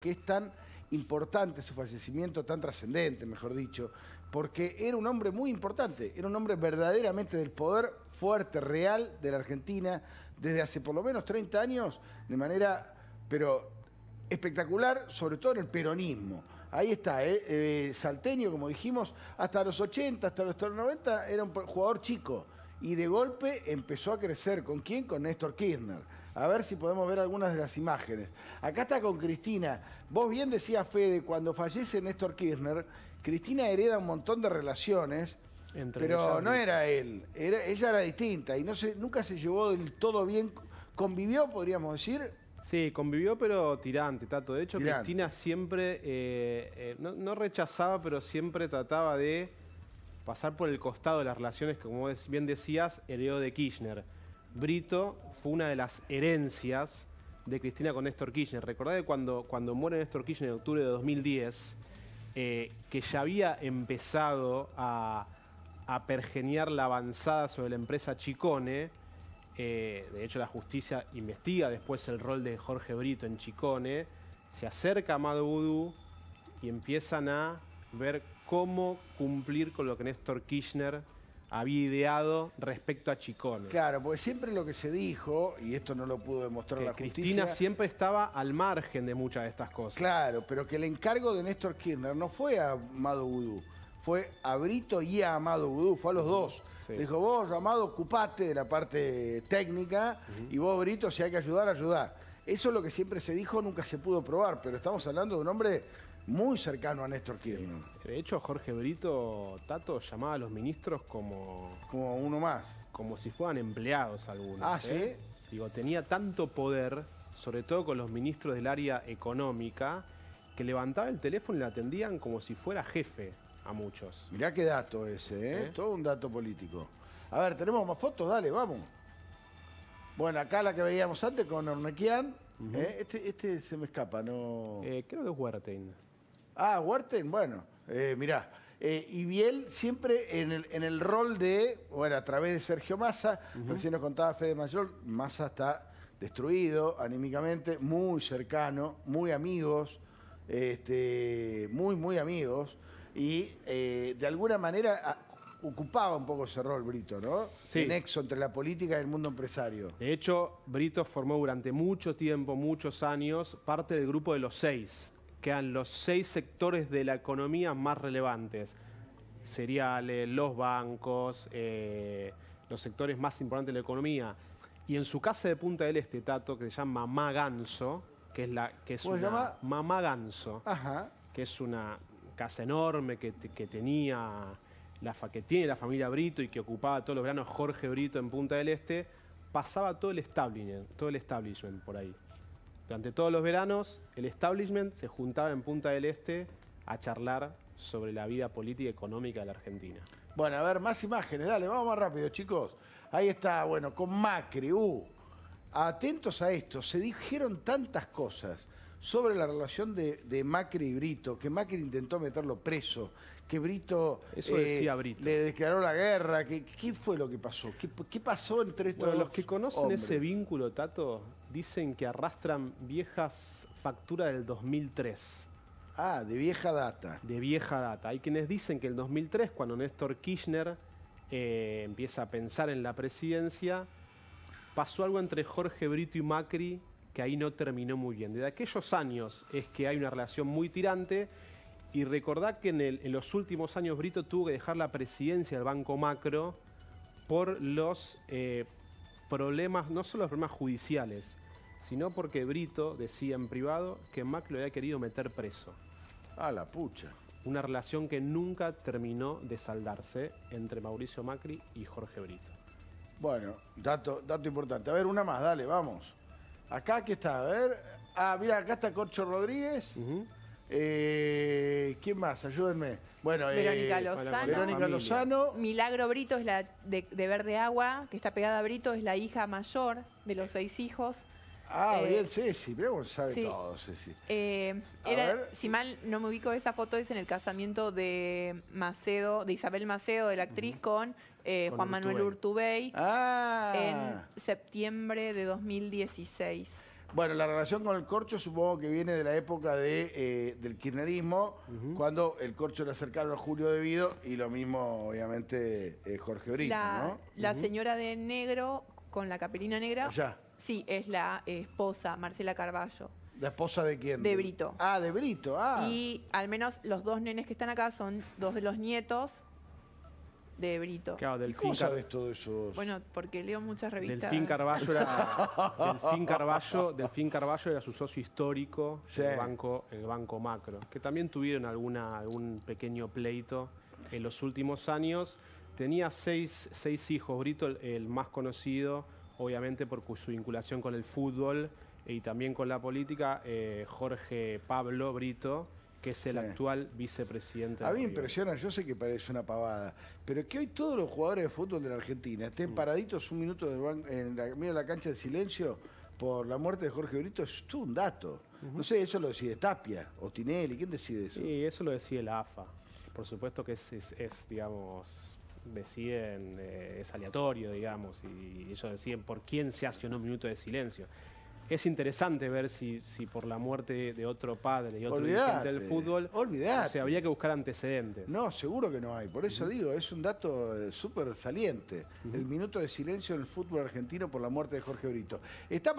que es tan importante su fallecimiento, tan trascendente, mejor dicho, porque era un hombre muy importante, era un hombre verdaderamente del poder fuerte, real de la Argentina, desde hace por lo menos 30 años, de manera, pero espectacular, sobre todo en el peronismo. Ahí está, ¿eh? Eh, Salteño, como dijimos, hasta los 80, hasta los 90 era un jugador chico y de golpe empezó a crecer. ¿Con quién? Con Néstor Kirchner. A ver si podemos ver algunas de las imágenes. Acá está con Cristina. Vos bien decías, Fede, cuando fallece Néstor Kirchner, Cristina hereda un montón de relaciones, pero no era él. Era, ella era distinta y no nunca se llevó del todo bien. Convivió, podríamos decir, Sí, convivió, pero tirante, Tato. De hecho, Cristina siempre, eh, eh, no, rechazaba, pero siempre trataba de pasar por el costado de las relaciones, como bien decías, heredó de Kirchner. Brito fue una de las herencias de Cristina con Néstor Kirchner. Recordad que cuando, cuando muere Néstor Kirchner en octubre de 2010, eh, que ya había empezado a, a, pergeniar la avanzada sobre la empresa Chicone, eh, de hecho la justicia investiga después el rol de Jorge Brito en Chicone, se acerca a Mad y empiezan a ver cómo cumplir con lo que Néstor Kirchner había ideado respecto a Chicón. Claro, porque siempre lo que se dijo, y esto no lo pudo demostrar la justicia... Cristina siempre estaba al margen de muchas de estas cosas. Claro, pero que el encargo de Néstor Kirchner no fue a Amado Gudú, fue a Brito y a Amado Gudú, fue a los dos. Dijo, vos, Amado, ocupate de la parte técnica y vos, Brito, si hay que ayudar, ayudar. Eso es lo que siempre se dijo, nunca se pudo probar, pero estamos hablando de un hombre muy cercano a Néstor Kirchner. De hecho, Jorge Brito Tato llamaba a los ministros como. Como uno más. Como si fueran empleados algunos. Ah, ¿eh? sí. Digo, tenía tanto poder, sobre todo con los ministros del área económica, que levantaba el teléfono y le atendían como si fuera jefe a muchos. Mirá qué dato ese, ¿eh? ¿Eh? Todo un dato político. A ver, tenemos más fotos, dale, vamos. Bueno, acá la que veíamos antes con Ornequian. ¿Eh? este, este se me escapa, ¿no? creo que es Huertain. Ah, Huerten, bueno, eh, mirá. Eh, y Biel siempre en el, rol de, bueno, a través de Sergio Massa, recién nos contaba Fede Mayor, Massa está destruido anímicamente, muy cercano, muy amigos, este, muy, muy amigos, y eh, de alguna manera ah, ocupaba un poco ese rol Brito, ¿no? Sí. El nexo entre la política y el mundo empresario. De hecho, Brito formó durante mucho tiempo, muchos años, parte del grupo de los seis quedan los seis sectores de la economía más relevantes. Cereales, los bancos, eh, los sectores más importantes de la economía. Y en su casa de Punta del Este, Tato, que se llama Mamá Ganso, que es, la, que una... Mamá Ganso, que es una casa enorme que, tenía la, tiene la familia Brito y que ocupaba todos los veranos Jorge Brito en Punta del Este, pasaba todo el establishment, todo el establishment por ahí. Durante todos los veranos, el establishment se juntaba en Punta del Este a charlar sobre la vida política y económica de la Argentina. Bueno, a ver, más imágenes, dale, vamos más rápido, chicos. Ahí está, bueno, con Macri, uh, atentos a esto, se dijeron tantas cosas sobre la relación de, Macri y Brito, que Macri intentó meterlo preso, que Brito, Eso decía eh, le declaró la guerra, que, ¿qué fue lo que pasó? ¿Qué, pasó entre estos los que conocen ese vínculo, Tato, dicen que arrastran viejas facturas del 2003. Ah, de vieja data. De vieja data. Hay quienes dicen que el 2003, cuando Néstor Kirchner eh, empieza a pensar en la presidencia, pasó algo entre Jorge Brito y Macri que ahí no terminó muy bien. Desde aquellos años es que hay una relación muy tirante y recordad que en, los últimos años Brito tuvo que dejar la presidencia del Banco Macro por los eh, problemas, no solo los problemas judiciales, sino porque Brito decía en privado que Macro lo había querido meter preso. A la pucha. Una relación que nunca terminó de saldarse entre Mauricio Macri y Jorge Brito. Bueno, dato, dato importante. A ver, una más, dale, vamos. Acá, ¿qué está, a ver. Ah, mira, acá está Corcho Rodríguez. Eh, ¿Quién más? Ayúdenme. Bueno, eh, Verónica Lozano. Verónica Lozano. Milagro Brito es la de Verde Agua, que está pegada a Brito, es la hija mayor de los seis hijos. Ah, bien, Ceci, pero sabe todo, Ceci. Eh, si mal no me ubico esa foto, es en el casamiento de Macedo, de Isabel Macedo, de la actriz, eh, con, Juan Manuel Urtubey ah. en septiembre de 2016. Bueno, la relación con el corcho supongo que viene de la época eh, del kirchnerismo, cuando el corcho le acercaron a Julio Devido y lo mismo, obviamente, Jorge Brito, la, La señora de negro con la capelina negra. Ya. Sí, es la esposa, Marcela Carballo. ¿La esposa de quién? De Brito. Ah, de Brito, ah. Y al menos los dos nenes que están acá son dos de los nietos de Brito. Claro, del ¿Cómo sabes todo eso? Bueno, porque leo muchas revistas. Delfín Carballo era, Carballo, era su socio histórico en, el banco, el banco Macro, que también tuvieron alguna, algún pequeño pleito en los últimos años. Tenía seis, seis hijos, Brito el más conocido, obviamente por su vinculación con el fútbol y también con la política, eh, Jorge Pablo Brito, que es el actual vicepresidente. A mí me impresiona, yo sé que parece una pavada, pero que hoy todos los jugadores de fútbol de la Argentina estén mm. paraditos un minuto en la, medio de la cancha de silencio por la muerte de Jorge Brito es todo un dato. No sé, eso lo decide Tapia o Tinelli, ¿quién decide eso? Sí, eso lo decide la AFA. Por supuesto que es digamos, deciden, eh, es aleatorio, digamos, y ellos deciden por quién se hace un minuto de silencio. Es interesante ver si, si por la muerte de otro padre y otro del fútbol. Olvidate. O sea, habría que buscar antecedentes. No, seguro que no hay. Por eso digo, es un dato eh, súper saliente. El minuto de silencio en el fútbol argentino por la muerte de Jorge Brito. Está